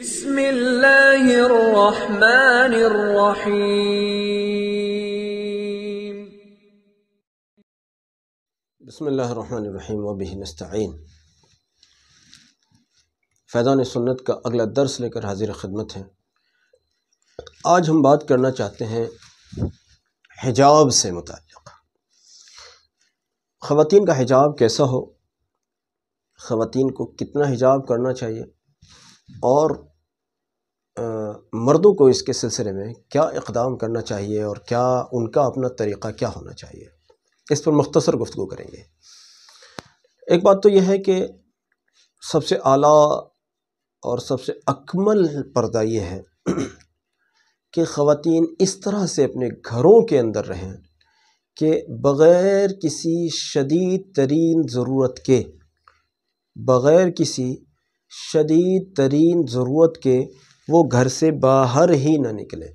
बिस्मिल्लाहिर्रहमानिर्रहीम बिस्मिल्लाहिर्रहमानिर्रहीम फैज़ान सुन्नत का अगला दर्स लेकर हाजिर खदमत है आज हम बात करना चाहते हैं हिजाब से मुतक़ ख़वान का हिजाब कैसा हो ख़वान को कितना हिजाब करना चाहिए और मर्दों को इसके सिलसिले में क्या इक़दाम करना चाहिए और क्या उनका अपना तरीक़ा क्या होना चाहिए इस पर मुख्तसर गुफ्तु करेंगे एक बात तो यह है कि सबसे आला और सबसे अकमल पर्दा ये है कि ख़वान इस तरह से अपने घरों के अंदर रहें कि बग़ैर किसी शदीद तरीन ज़रूरत के बग़ैर किसी शदीद तरीन ज़रूरत के वो घर से बाहर ही ना निकले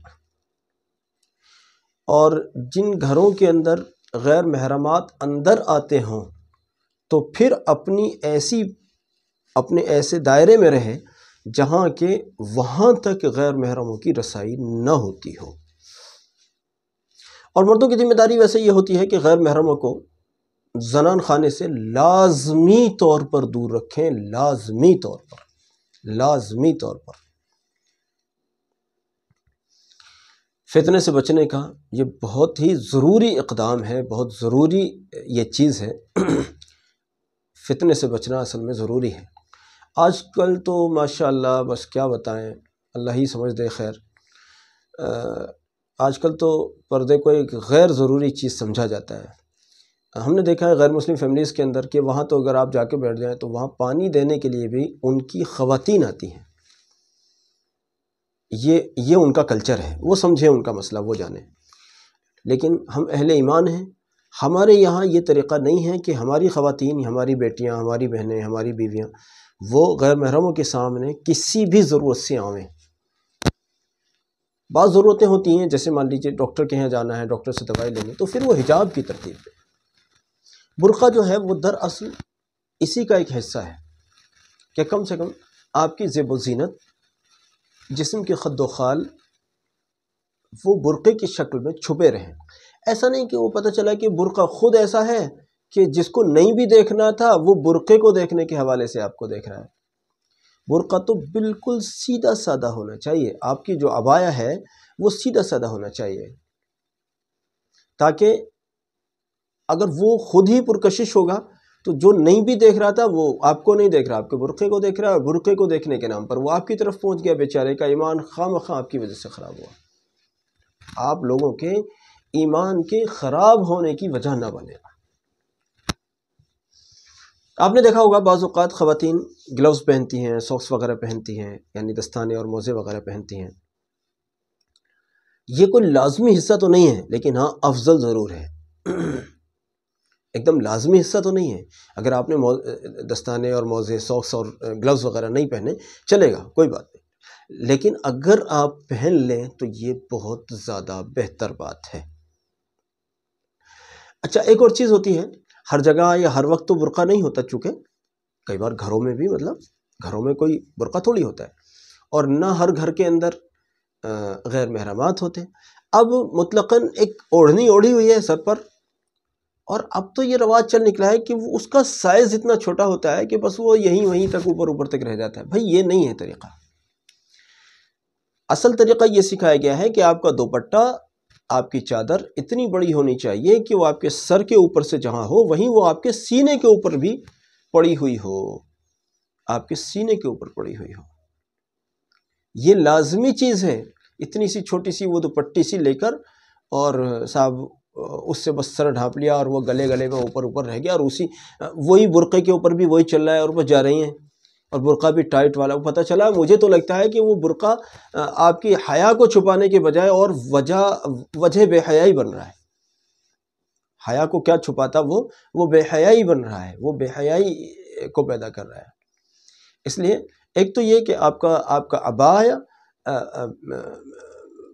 और जिन घरों के अंदर गैर महरमात अंदर आते हों तो फिर अपनी ऐसी अपने ऐसे दायरे में रहें जहाँ के वहाँ तक गैर महरमों की रसाई न होती हो और मर्दों की ज़िम्मेदारी वैसे ये होती है कि गैर महरमों को जनान खाने से लाजमी तौर पर दूर रखें लाजमी तौर पर लाजमी तौर पर फितने से बचने का ये बहुत ही ज़रूरी इकदाम है बहुत ज़रूरी ये चीज़ है फितने से बचना असल में ज़रूरी है आजकल तो माशाल्लाह बस क्या बताएं अल्लाह ही समझ दे खैर आजकल तो पर्दे को एक गैर ज़रूरी चीज़ समझा जाता है हमने देखा है गैर मुस्लिम फैमिलीज़ के अंदर कि वहाँ तो अगर आप जाके बैठ जाएँ तो वहाँ पानी देने के लिए भी उनकी ख़वातीन आती हैं ये ये उनका कल्चर है वो समझें उनका मसला वो जाने लेकिन हम अहले ईमान हैं हमारे यहाँ ये तरीक़ा नहीं है कि हमारी ख़वातीन हमारी बेटियाँ हमारी बहनें हमारी बीवियाँ वो गैर महरमों के सामने किसी भी ज़रूरत से आवें बात ज़रूरतें होती हैं जैसे मान लीजिए डॉक्टर के यहाँ जाना है डॉक्टर से दवाई लेनी तो फिर वो हिजाब की तरतीब बुरक़ा जो है वो दरअसल इसी का एक हिस्सा है कि कम से कम आपकी जेब जीनत जिसम के खद खाल वो बुरक़े की शक्ल में छुपे रहें ऐसा नहीं कि वो पता चला कि बुरक़ा ख़ुद ऐसा है कि जिसको नहीं भी देखना था वो बुरक़े को देखने के हवाले से आपको देखना है बुरक़ा तो बिल्कुल सीधा सादा होना चाहिए आपकी जो अबाया है वो सीधा सादा होना चाहिए ताकि अगर वो खुद ही पुरकशिश होगा तो जो नहीं भी देख रहा था वो आपको नहीं देख रहा आपके बुरक़े को देख रहा है और बुरक़े को देखने के नाम पर वो आपकी तरफ पहुंच गया बेचारे का ईमान खाम खा आपकी वजह से ख़राब हुआ आप लोगों के ईमान के ख़राब होने की वजह ना बने आपने देखा होगा बाज़ात ख़वान ग्लव्स पहनती हैं सॉक्स वगैरह पहनती हैं यानी दस्ताने और मोज़े वगैरह पहनती हैं ये कोई लाजमी हिस्सा तो नहीं है लेकिन हाँ अफजल ज़रूर है एकदम लाजमी हिस्सा तो नहीं है अगर आपने दस्ताने और मोज़े सॉक्स और ग्लव्स वगैरह नहीं पहने चलेगा कोई बात नहीं लेकिन अगर आप पहन लें तो ये बहुत ज़्यादा बेहतर बात है अच्छा एक और चीज़ होती है हर जगह या हर वक्त तो बुरका नहीं होता चूँकि कई बार घरों में भी मतलब घरों में कोई बुरका थोड़ी होता है और ना हर घर के अंदर गैर महरमात होते अब मुतलकन एक ओढ़नी ओढ़ी हुई है सर पर और अब तो ये रवाज चल निकला है कि उसका साइज़ इतना छोटा होता है कि बस वो यहीं वहीं तक ऊपर ऊपर तक रह जाता है भाई ये नहीं है तरीका असल तरीका ये सिखाया गया है कि आपका दोपट्टा आपकी चादर इतनी बड़ी होनी चाहिए कि वो आपके सर के ऊपर से जहाँ हो वहीं वो आपके सीने के ऊपर भी पड़ी हुई हो आपके सीने के ऊपर पड़ी हुई हो ये लाजमी चीज़ है इतनी सी छोटी सी वो दुपट्टी सी लेकर और साहब उससे बस सर ढाँप लिया और वो गले गले में ऊपर ऊपर रह गया और उसी वही बुरक़े के ऊपर भी वही चल रहा है और वह जा रही हैं और बुरक़ा भी टाइट वाला पता चला मुझे तो लगता है कि वो बुरक़ा आपकी हया को छुपाने के बजाय और वजह वजह बेहयाई बन रहा है हया को क्या छुपाता वो वो बेहयाई बन रहा है वो बेहयाई को पैदा कर रहा है इसलिए एक तो ये कि आपका आपका अबाया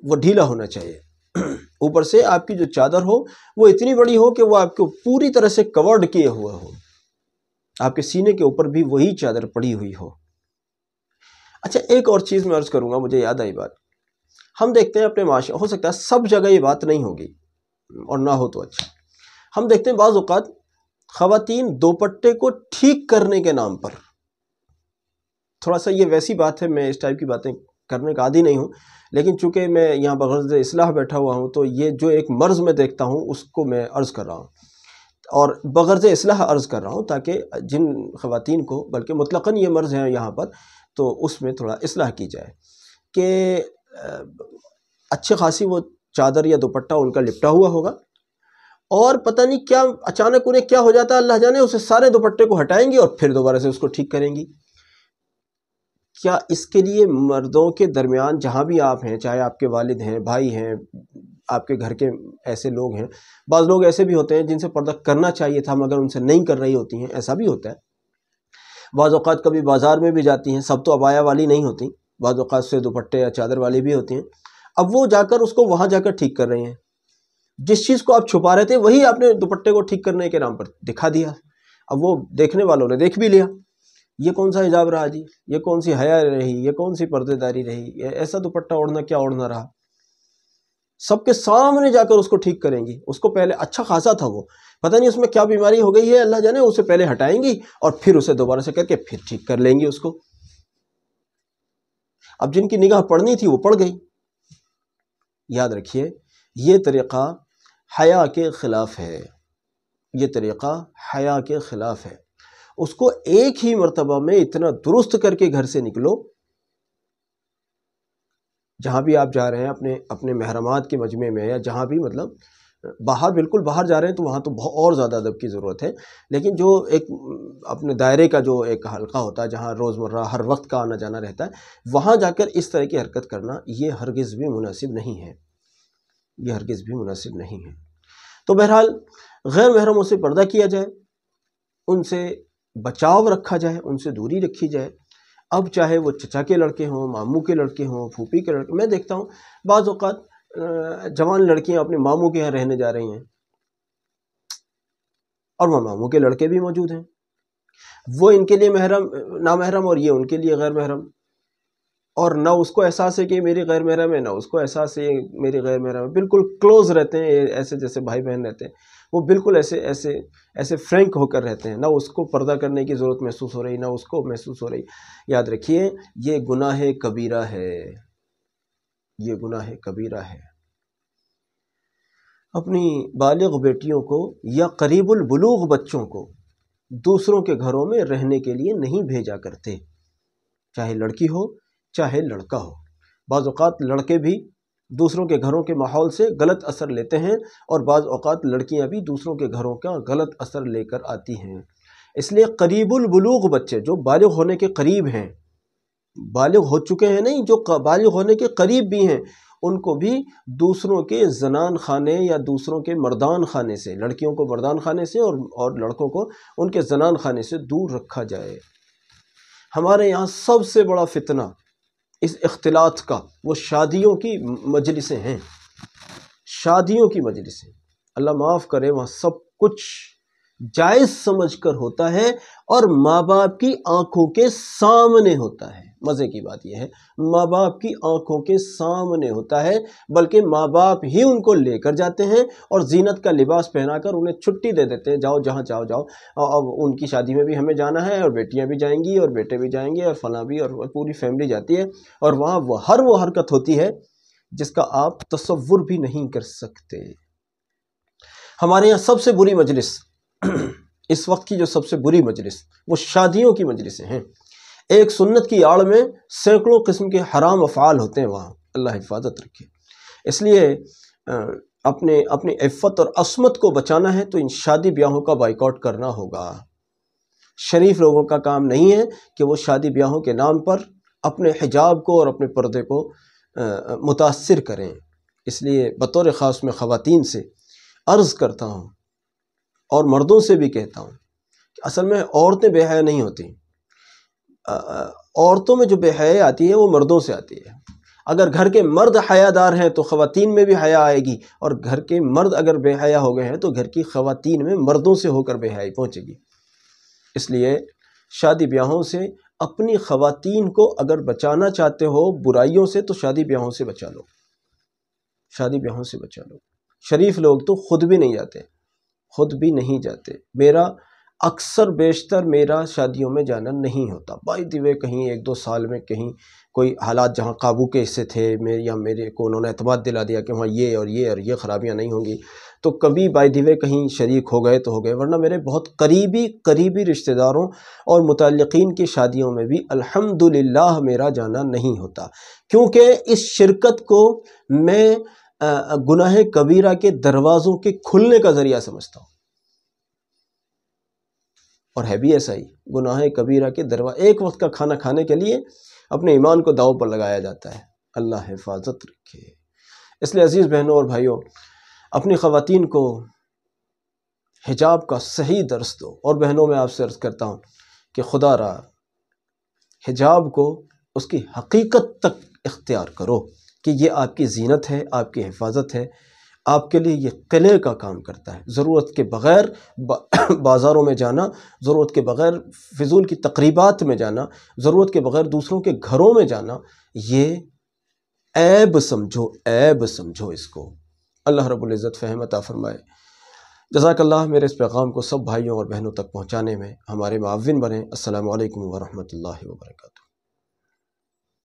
वो ढीला होना चाहिए ऊपर से आपकी जो चादर हो वो इतनी बड़ी हो कि वो आपको पूरी तरह से कवर्ड किए हुए हो आपके सीने के ऊपर भी वही चादर पड़ी हुई हो अच्छा एक और चीज़ मैं अर्ज़ करूँगा मुझे याद आई बात हम देखते हैं अपने माशा हो सकता है सब जगह ये बात नहीं होगी और ना हो तो अच्छा हम देखते हैं बाज़ात ख़वातीन दोपट्टे को ठीक करने के नाम पर थोड़ा सा ये वैसी बात है मैं इस टाइप की बातें करने का आदि नहीं हूँ लेकिन चूँकि मैं यहाँ बगरज असलाह बैठा हुआ हूँ तो ये जो एक मर्ज़ में देखता हूँ उसको मैं अर्ज़ कर रहा हूँ और बगरज असलाह अर्ज़ कर रहा हूँ ताकि जिन खुतिन को बल्कि मतलक़न ये मर्ज़ है यहाँ पर तो उसमें थोड़ा असलाह की जाए कि अच्छी खासी वो चादर या दुपट्टा उनका लिपटा हुआ होगा और पता नहीं क्या अचानक उन्हें क्या हो जाता है अल्लाह जाने उसे सारे दुपट्टे को हटाएंगी और फिर दोबारा से उसको ठीक करेंगी क्या इसके लिए मर्दों के दरमियान जहाँ भी आप हैं चाहे आपके वालिद हैं भाई हैं आपके घर के ऐसे लोग हैं बाज़ लोग ऐसे भी होते हैं जिनसे पर्दा करना चाहिए था मगर उनसे नहीं कर रही होती हैं ऐसा भी होता है बाज़ात कभी बाज़ार में भी जाती हैं सब तो अबाया वाली नहीं होती बाज़ात से दुपट्टे या चादर वाली भी होती हैं अब वो जाकर उसको वहाँ जाकर ठीक कर रहे हैं जिस चीज़ को आप छुपा रहे थे वही आपने दुपट्टे को ठीक करने के नाम पर दिखा दिया अब वो देखने वालों ने देख भी लिया ये कौन सा हिजाब रहा जी ये कौन सी हया रही ये कौन सी पर्देदारी रही ये ऐसा दुपट्टा ओढ़ना क्या ओढ़ना रहा सबके सामने जाकर उसको ठीक करेंगी उसको पहले अच्छा खासा था वो पता नहीं उसमें क्या बीमारी हो गई है अल्लाह जाने उसे पहले हटाएंगी और फिर उसे दोबारा से करके फिर ठीक कर लेंगी उसको अब जिनकी निगाह पड़नी थी वो पड़ गई याद रखिए ये तरीक़ा हया के ख़िलाफ़ है ये तरीक़ा हया के ख़िलाफ़ है उसको एक ही मरतबा में इतना दुरुस्त करके घर से निकलो जहाँ भी आप जा रहे हैं अपने अपने महरमात के मजमे में या जहाँ भी मतलब बाहर बिल्कुल बाहर जा रहे हैं तो वहाँ तो बहुत और ज़्यादा अदब की ज़रूरत है लेकिन जो एक अपने दायरे का जो एक हल्का होता है जहाँ रोज़मर्रा हर वक्त का आना जाना रहता है वहाँ जाकर इस तरह की हरकत करना ये हरगिज़ भी मुनासिब नहीं है ये हरगिज़ भी मुनासिब नहीं है तो बहरहाल गैर महरमों से पर्दा किया जाए उनसे बचाव रखा जाए उनसे दूरी रखी जाए अब चाहे वो चचा के लड़के हों मामू के लड़के हों फूफी के लड़के मैं देखता हूँ बाज़ अवत जवान लड़कियाँ अपने मामू के यहाँ रहने जा रही हैं और वह मामू के लड़के भी मौजूद हैं वो इनके लिए महरम नामहरम और ये उनके लिए गैर महरम और ना उसको एहसास है कि मेरी गैर महरम है ना उसको एहसास है मेरी गैर महरम है बिल्कुल क्लोज़ रहते हैं ऐसे जैसे भाई बहन रहते हैं वो बिल्कुल ऐसे ऐसे ऐसे फ्रेंक होकर रहते हैं ना उसको पर्दा करने की ज़रूरत महसूस हो रही ना उसको महसूस हो रही याद रखिए ये गुनाह कबीरा है ये गुनाह कबीरा है अपनी बालग बेटियों को या करीबुल बच्चों को दूसरों के घरों में रहने के लिए नहीं भेजा करते चाहे लड़की हो चाहे लड़का हो बाज़ात लड़के भी दूसरों के घरों के माहौल से गलत असर लेते हैं और बाज़ अवत लड़कियाँ भी दूसरों के घरों का गलत असर लेकर आती हैं इसलिए करीबुलबलूग बच्चे जो बालग होने के करीब हैं बालग हो चुके हैं नहीं जो बालग होने के करीब भी हैं उनको भी दूसरों के जनान खाने या दूसरों के मर्दान खाने से लड़कियों को मर्दान खाने से और और लड़कों को उनके जनान खाने से दूर रखा जाए हमारे यहाँ सबसे बड़ा फितना इस अख्तिलात का वो शादियों की मजलिसें हैं शादियों की मजलिसें अल्लाह माफ़ करे वहाँ सब कुछ जायज़ समझ कर होता है और माँ बाप की आंखों के सामने होता है मज़े की बात यह है माँ बाप की आंखों के सामने होता है बल्कि माँ बाप ही उनको लेकर जाते हैं और जीनत का लिबास पहनाकर उन्हें छुट्टी दे देते हैं जाओ जहाँ जाओ जाओ अब उनकी शादी में भी हमें जाना है और बेटियाँ भी जाएंगी और बेटे भी जाएंगे और फला भी और पूरी फैमिली जाती है और वहाँ वो हर वो हरकत होती है जिसका आप तस्वुर भी नहीं कर सकते हमारे यहाँ सबसे बुरी मजलिस इस वक्त की जो सबसे बुरी मजलिस वो शादियों की मजलिसें हैं एक सुन्नत की आड़ में सैकड़ों किस्म के हराम अफ़ाल होते हैं वहाँ अल्लाह हिफाजत रखे इसलिए अपने अपनी इफ़त और असमत को बचाना है तो इन शादी ब्याहों का बाइकआउट करना होगा शरीफ लोगों का काम नहीं है कि वो शादी ब्याहों के नाम पर अपने हिजाब को और अपने पर्दे को मुतासर करें इसलिए बतौर ख़ास मैं ख़वान से अर्ज़ करता हूँ और मर्दों से भी कहता हूँ कि असल में औरतें बेहया नहीं होती औरतों में जो बेहया आती है वो मर्दों से आती है अगर घर के मर्द हयादार हैं तो ख़वातीन में भी हया आएगी और घर के मर्द अगर बेहया हो गए हैं तो घर की ख़वातीन में मर्दों से होकर बेहयाई पहुँचेगी इसलिए शादी ब्याहों से अपनी ख़वातीन को अगर बचाना चाहते हो बुराइयों से तो शादी ब्याहों से बचा लो शादी ब्याहों से बचा लो शरीफ लोग तो ख़ुद भी नहीं जाते ख़ुद भी नहीं जाते मेरा अक्सर बेशतर मेरा शादियों में जाना नहीं होता बाई दिवे कहीं एक दो साल में कहीं कोई हालात जहाँ काबू के हिस्से थे मेरे या मेरे को उन्होंने अतमाद दिला दिया कि वहाँ ये और ये और ये ख़राबियाँ नहीं होंगी तो कभी बाई दिवे कहीं शरीक हो गए तो हो गए वरना मेरे बहुत करीबी करीबी रिश्तेदारों और मुतलकिन की शादियों में भी अल्हम्दुलिल्लाह मेरा जाना नहीं होता क्योंकि इस शिरकत को मैं गुनाह कबीरा के दरवाज़ों के खुलने का ज़रिया समझता हूँ और है भी ऐसा ही गुनाह कबीरा के दरवा एक वक्त का खाना खाने के लिए अपने ईमान को दाव पर लगाया जाता है अल्लाह हिफाजत रखे इसलिए अज़ीज़ बहनों और भाइयों अपनी ख़वान को हिजाब का सही दर्स दो और बहनों में आपसे अर्ज़ करता हूँ कि खुदा रहा हिजाब को उसकी हकीकत तक इख्तियार करो कि ये आपकी जीनत है आपकी हिफाजत है आपके लिए ये किले का काम करता है ज़रूरत के बग़ैर बाज़ारों में जाना ज़रूरत के बग़ैर फिजूल की तकरीबात में जाना ज़रूरत के बग़ैर दूसरों के घरों में जाना ये ऐब समझो ऐब समझो इसको अल्लाह रबुल्ज़त फ़हमता फरमाए जजाकल्ला मेरे इस पैगाम को सब भाइयों और बहनों तक पहुँचाने में हमारे माविन बने असल वरहमल वर्का